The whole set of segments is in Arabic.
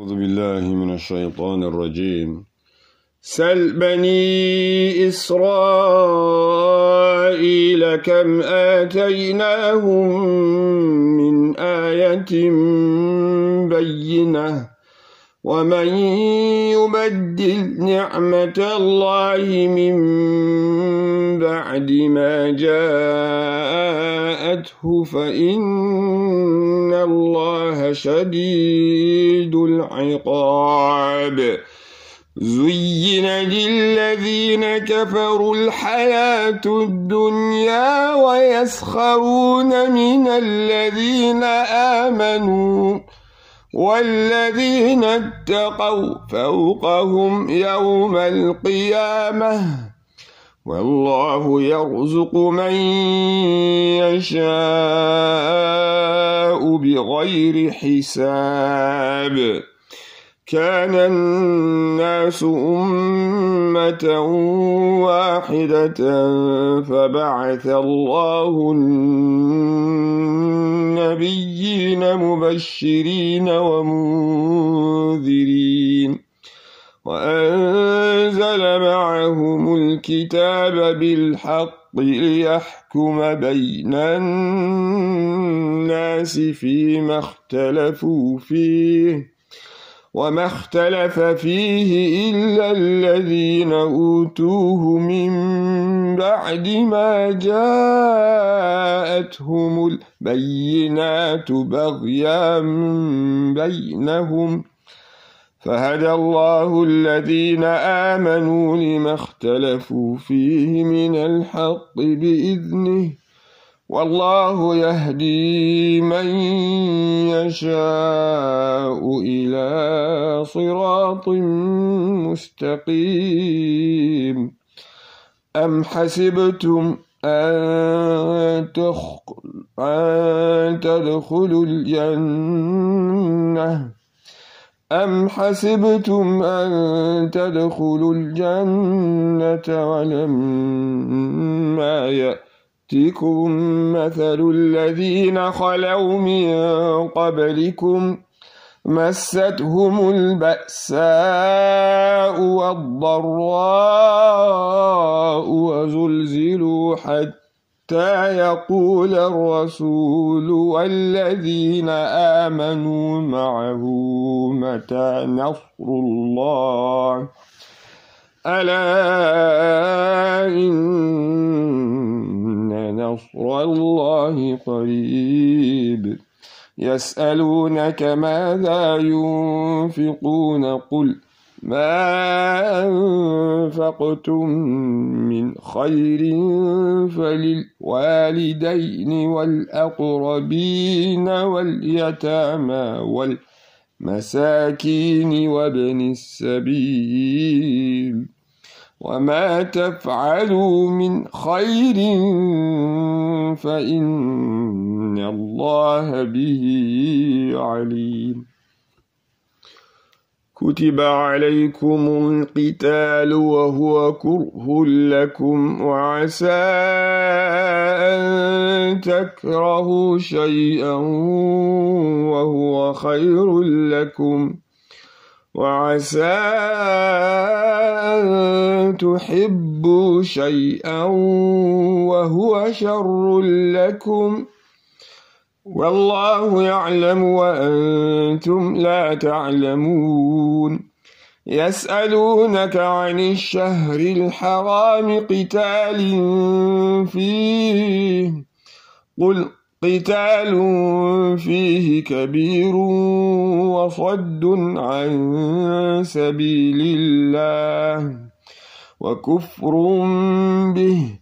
أعوذ بالله من الشيطان الرجيم سل بني إسرائيل كم آتيناهم من آية بينة ومن يبدل نعمة الله من بعد ما جاءته فإن الله شديد العقاب زين للذين كفروا الحياة الدنيا ويسخرون من الذين آمنوا والذين اتقوا فوقهم يوم القيامة والله يرزق من يشاء بغير حساب كان الناس أمة واحدة فبعث الله النبيين مبشرين ومنذرين وأنزل معهم الكتاب بالحق ليحكم بين الناس فيما اختلفوا فيه وما اختلف فيه إلا الذين أوتوه من بعد ما جاءتهم البينات بغيا بينهم فهدى الله الذين آمنوا لما اختلفوا فيه من الحق بإذنه والله يهدي من يشاء إلى صراط مستقيم أم حسبتم أن, تدخلوا الجنة أم حسبتم أن تدخلوا الجنة ولما يأتكم مثل الذين خلوا من قبلكم مستهم البأساء والضراء وزلزلوا حتى حتى يقول الرسول والذين آمنوا معه متى نصر الله ألا إن نصر الله قريب يسألونك ماذا ينفقون قل ما أنفقتم من خير فللوالدين والأقربين واليتامى والمساكين وابن السبيل وما تفعلوا من خير فإن الله به عليم كتب عليكم القتال وهو كره لكم وعسى أن تكرهوا شيئا وهو خير لكم وعسى أن تحبوا شيئا وهو شر لكم ۖ والله يعلم وأنتم لا تعلمون يسألونك عن الشهر الحرام قتال فيه قل قتال فيه كبير وصد عن سبيل الله وكفر به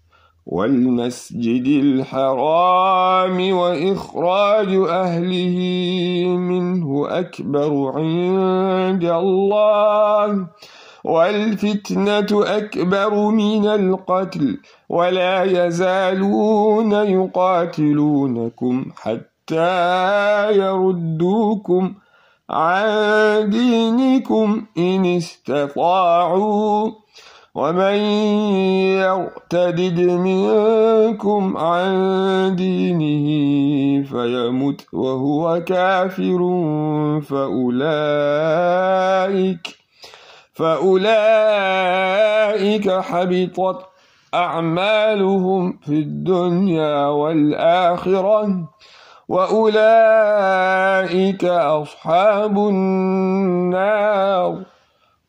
والمسجد الحرام وإخراج أهله منه أكبر عند الله والفتنة أكبر من القتل ولا يزالون يقاتلونكم حتى يردوكم عن دينكم إن استطاعوا ومن يرتدد منكم عن دينه فيمت وهو كافر فأولئك فأولئك حبطت أعمالهم في الدنيا والآخرة وأولئك أصحاب النار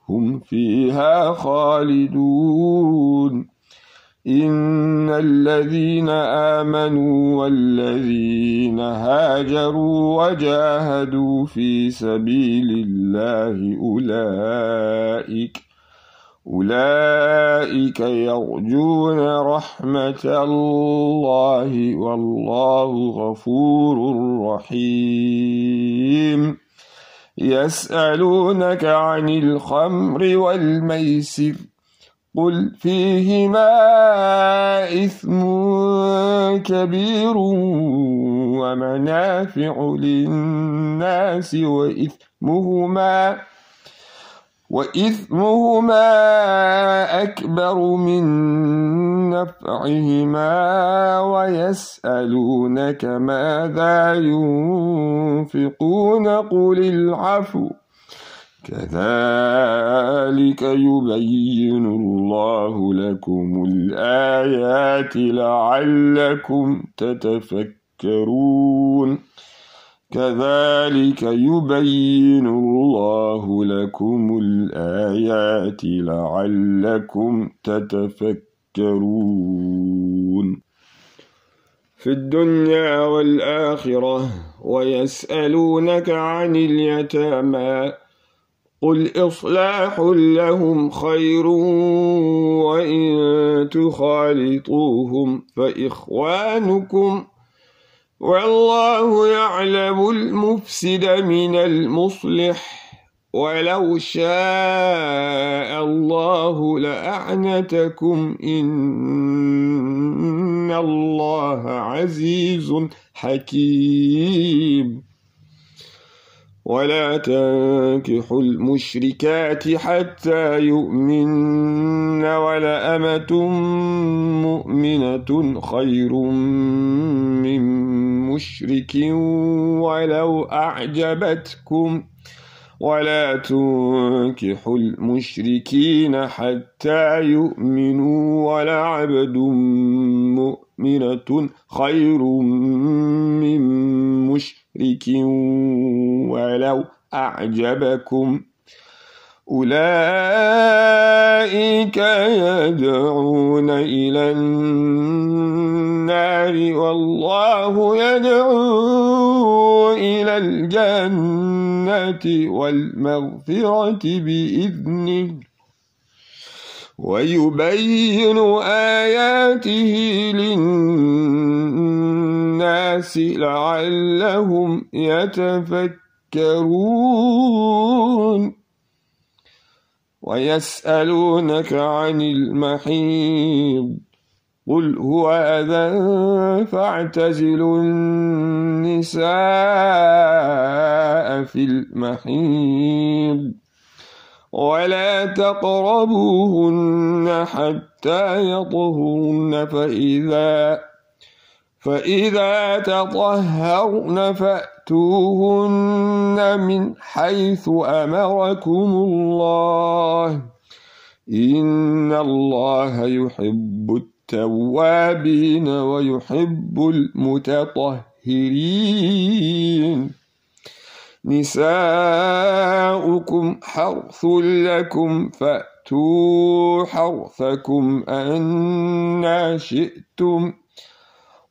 هم فيها خالدون إن الذين آمنوا والذين هاجروا وجاهدوا في سبيل الله أولئك أولئك يرجون رحمة الله والله غفور رحيم يسألونك عن الخمر والميسر قل فيهما إثم كبير ومنافع للناس وإثمهما وإثمهما أكبر من نفعهما ويسألونك ماذا ينفقون قل العفو كذلك يبين الله لكم الآيات لعلكم تتفكرون كذلك يبين الله لكم الآيات لعلكم تتفكرون في الدنيا والآخرة ويسألونك عن اليتامى قل إصلاح لهم خير وإن تخالطوهم فإخوانكم والله يعلم المفسد من المصلح ولو شاء الله لأعنتكم إن الله عزيز حكيم ولا تنكحوا المشركات حتى يؤمن ولأمة مؤمنة خير من مشرك ولو أعجبتكم ولا تنكحوا المشركين حتى يؤمنوا ولعبد مؤمنة خير من مشرك ولو أعجبكم أولئك يدعون إلى النار والله يدعو إلى الجنة والمغفرة بإذنه ويبين آياته للناس لعلهم يتفكرون يذكرون ويسألونك عن المحيض قل هو أذى فاعتزلوا النساء في المحيض ولا تقربوهن حتى يطهرن فإذا فإذا تطهرن فأتوا فأتوهن من حيث أمركم الله إن الله يحب التوابين ويحب المتطهرين نساؤكم حرث لكم فأتوا حرثكم أنا شئتم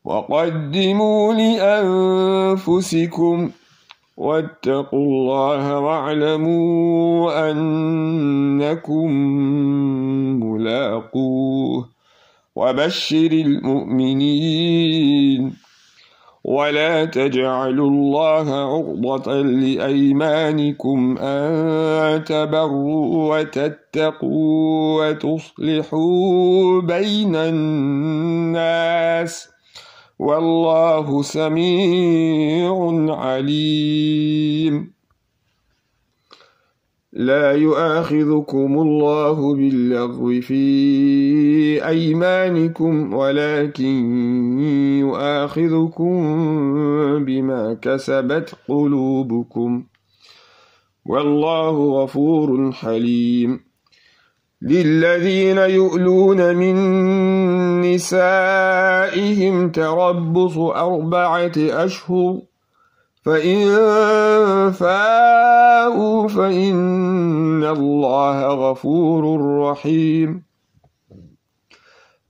وقدموا لأنفسكم واتقوا الله واعلموا أنكم ملاقوه وبشر المؤمنين ولا تجعلوا الله عرضة لأيمانكم أن تبروا وتتقوا وتصلحوا بين الناس ۖ والله سميع عليم لا يؤاخذكم الله باللغو في أيمانكم ولكن يؤاخذكم بما كسبت قلوبكم والله غفور حليم للذين يؤلون من نسائهم تربص أربعة أشهر فإن فاءوا فإن الله غفور رحيم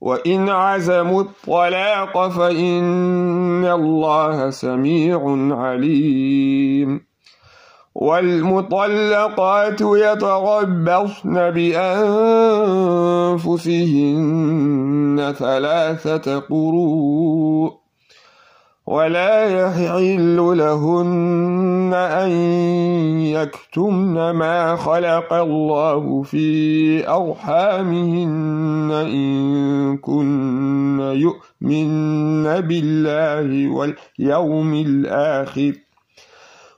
وإن عزموا الطلاق فإن الله سميع عليم والمطلقات يتربصن بأنفسهن ثلاثة قروء ولا يحل لهن أن يكتمن ما خلق الله في أرحامهن إن كن يؤمن بالله واليوم الآخر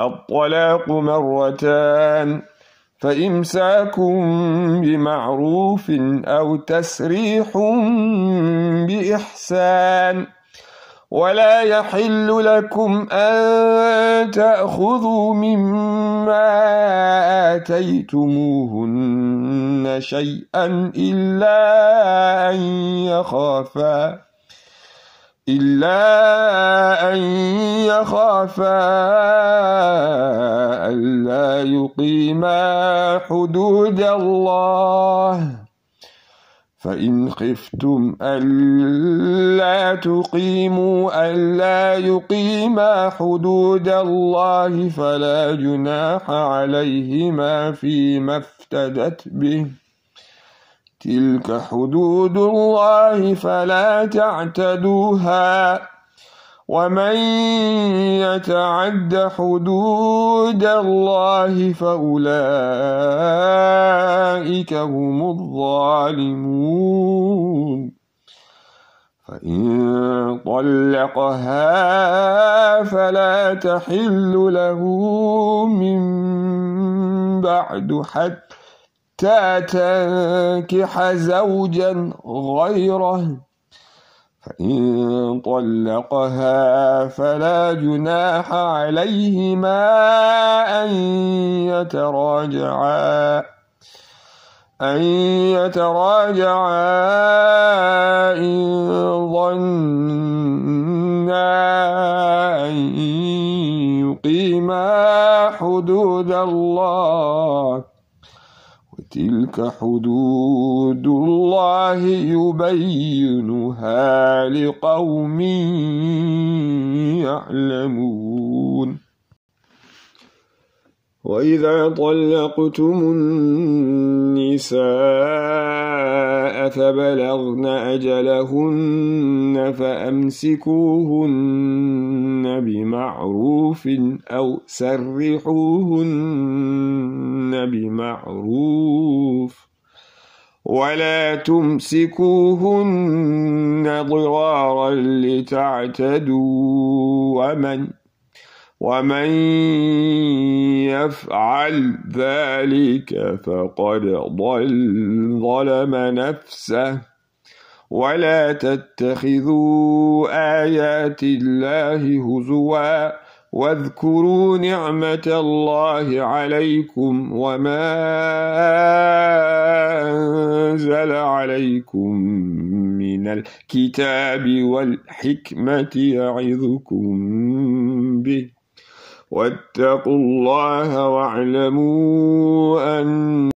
الطلاق مرتان فإمساك بمعروف أو تسريح بإحسان ولا يحل لكم أن تأخذوا مما آتيتموهن شيئا إلا أن يخافا إلا أن يخافا ألا يقيما حدود الله فإن خفتم ألا تقيموا ألا يقيما حدود الله فلا جناح عليهما فيما افتدت به تلك حدود الله فلا تعتدوها ومن يتعد حدود الله فأولئك هم الظالمون فإن طلقها فلا تحل له من بعد حتى حتى تنكح زوجا غيره فإن طلقها فلا جناح عليهما أن يتراجعا أن يتراجعا إن ظنا أن يقيما حدود الله تلك حدود الله يبينها لقوم يعلمون وإذا طلقتم النساء فبلغن أجلهن فأمسكوهن بمعروف أو سرحوهن بمعروف ولا تمسكوهن ضرارا لتعتدوا ومن ومن يفعل ذلك فقد ضل ظلم نفسه ولا تتخذوا آيات الله هزوا واذكروا نعمة الله عليكم وما أنزل عليكم من الكتاب والحكمة يعظكم به واتقوا الله واعلموا أن